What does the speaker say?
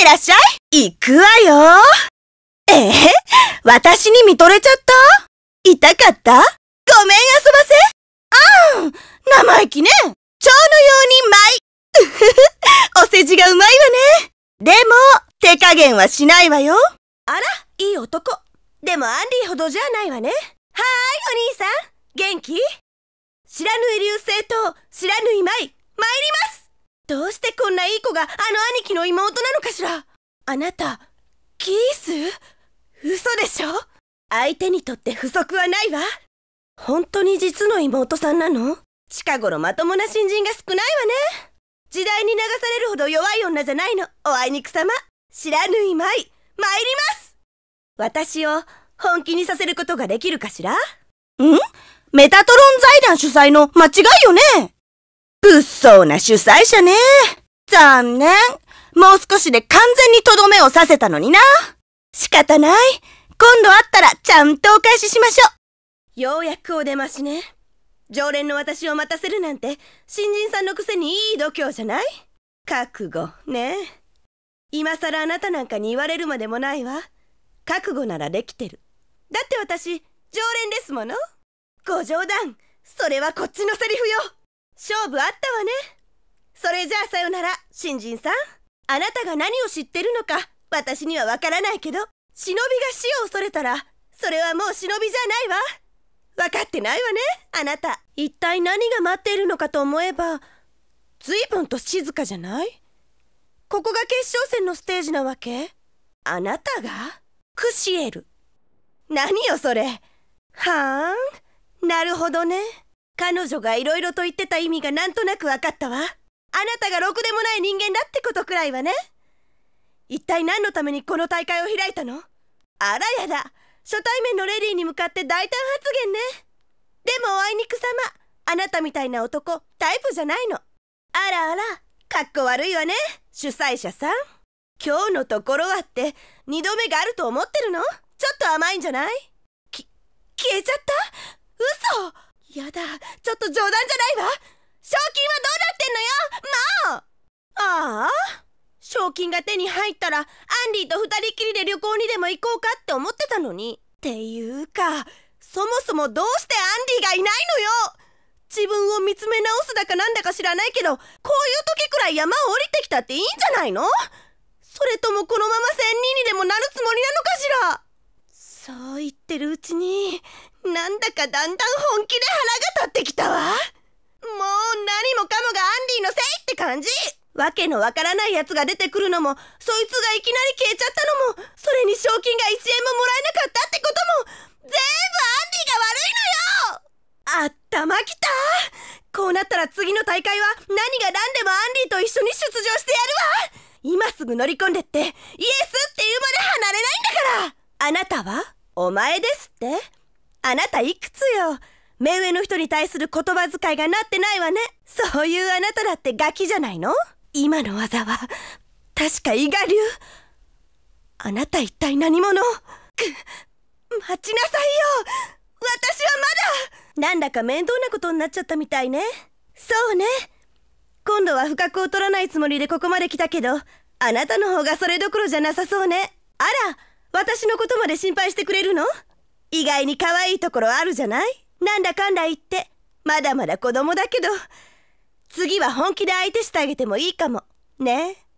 ってらっしゃい行くわよええ私に見とれちゃった痛かったごめん遊ばせあん生意気ね蝶のように舞い お世辞がうまいわねでも、手加減はしないわよあら、いい男でもアンディほどじゃないわねはーい、お兄さん元気知らぬ流星と知らぬい舞い参りますどうしてこんないい子があの兄貴の妹なのかしらあなた、キース嘘でしょ相手にとって不足はないわ。本当に実の妹さんなの近頃まともな新人が少ないわね。時代に流されるほど弱い女じゃないの、おあいにくさま。知らぬいまい、参ります私を本気にさせることができるかしらんメタトロン財団主催の間違いよね物騒な主催者ね。残念。もう少しで完全にとどめをさせたのにな。仕方ない。今度会ったらちゃんとお返ししましょう。ようやくお出ましね。常連の私を待たせるなんて、新人さんのくせにいい度胸じゃない覚悟、ねえ。今更あなたなんかに言われるまでもないわ。覚悟ならできてる。だって私、常連ですもの。ご冗談、それはこっちのセリフよ。勝負あったわねそれじゃあさよなら新人さんあなたが何を知ってるのか私にはわからないけど忍びが死を恐れたらそれはもう忍びじゃないわ分かってないわねあなた一体何が待っているのかと思えば随分と静かじゃないここが決勝戦のステージなわけあなたがクシエル何よそれはーんなるほどね。彼女がいろいろと言ってた意味がなんとなく分かったわあなたがろくでもない人間だってことくらいはね一体何のためにこの大会を開いたのあらやだ初対面のレディーに向かって大胆発言ねでもおあいにくさまあなたみたいな男タイプじゃないのあらあらかっこ悪いわね主催者さん今日のところはって2度目があると思ってるのちょっと甘いんじゃないき消えちゃった嘘やだちょっと冗談じゃないわ賞金はどうなってんのよもうああ賞金が手に入ったらアンディと二人きりで旅行にでも行こうかって思ってたのにっていうかそもそもどうしてアンディがいないのよ自分を見つめ直すだかなんだか知らないけどこういう時くらい山を降りてきたっていいんじゃないのそれともこのまま仙人にでもなるつもりなのかしらそう言ってるうちになんだかだんだん本気で腹が立ってきたわもう何もかもがアンディのせいって感じわけのわからないやつが出てくるのもそいつがいきなり消えちゃったのもそれに賞金が1円ももらえなかったってことも全部アンディが悪いのよあったまきたこうなったら次の大会は何が何でもアンディと一緒に出場してやるわ今すぐ乗り込んでってイエスって言うまで離れないんだからあなたはお前ですってあなたいくつよ目上の人に対する言葉遣いがなってないわねそういうあなただってガキじゃないの今の技は確か伊賀流あなた一体何者く待ちなさいよ私はまだなんだか面倒なことになっちゃったみたいねそうね今度は不覚を取らないつもりでここまで来たけどあなたの方がそれどころじゃなさそうねあら私のことまで心配してくれるの意外に可愛いところあるじゃないなんだかんだ言ってまだまだ子供だけど次は本気で相手してあげてもいいかもねえ